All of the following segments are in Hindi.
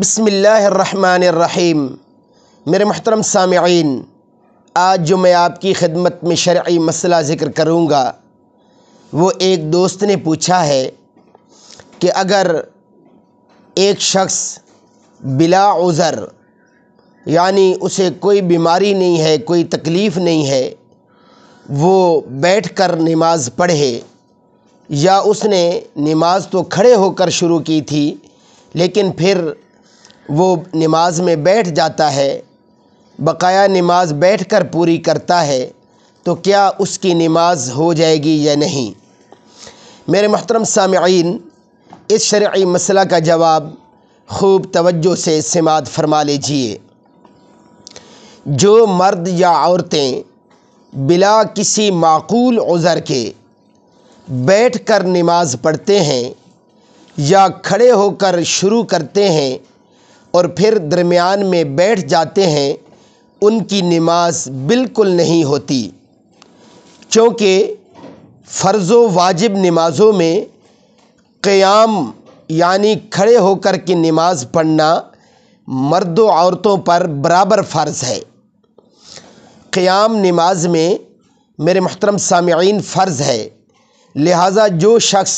बसमीम मेरे महतरम सामीन आज जो मैं आपकी खिदमत में शर्य मसला ज़िक्र करूँगा वो एक दोस्त ने पूछा है कि अगर एक शख्स बिला उज़र यानी उसे कोई बीमारी नहीं है कोई तकलीफ़ नहीं है वो बैठ कर नमाज़ पढ़े या उसने नमाज तो खड़े होकर शुरू की थी लेकिन फिर वो नमाज में बैठ जाता है बकाया नमाज बैठ कर पूरी करता है तो क्या उसकी नमाज हो जाएगी या नहीं मेरे महतरम सामीन इस शर्य मसला का जवाब खूब तवज्जो से समात फरमा लीजिए जो मर्द या औरतें बिला किसी माकूल उज़र के बैठ कर नमाज पढ़ते हैं या खड़े होकर शुरू करते हैं और फिर दरमियान में बैठ जाते हैं उनकी नमाज बिल्कुल नहीं होती क्योंकि फ़र्ज़ वाजिब नमाज़ों में क़याम यानी खड़े होकर के नमाज पढ़ना मर्दों औरतों पर बराबर फ़र्ज़ है क़याम नमाज में मेरे मोहतरम सामीन फ़र्ज़ है लिहाजा जो शख्स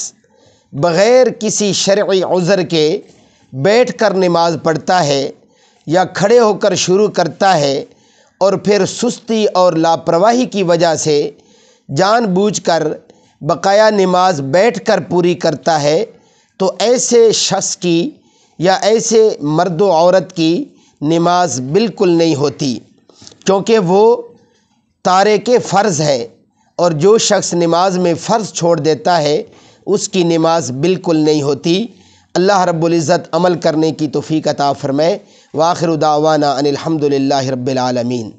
बग़ैर किसी शर्य उज़र के बैठ कर नमाज पढ़ता है या खड़े होकर शुरू करता है और फिर सुस्ती और लापरवाही की वजह से जानबूझकर बकाया नमाज बैठ कर पूरी करता है तो ऐसे शख्स की या ऐसे मर्द औरत की नमाज बिल्कुल नहीं होती क्योंकि वो तारे के फ़र्ज़ है और जो शख्स नमाज में फ़र्ज़ छोड़ देता है उसकी नमाज बिल्कुल नहीं होती अल्लाह रब्ज़त अमल करने की तोफ़ी अता फ़रमाए वाखिर दावाना अनिलहमदिल्ला रबालमीन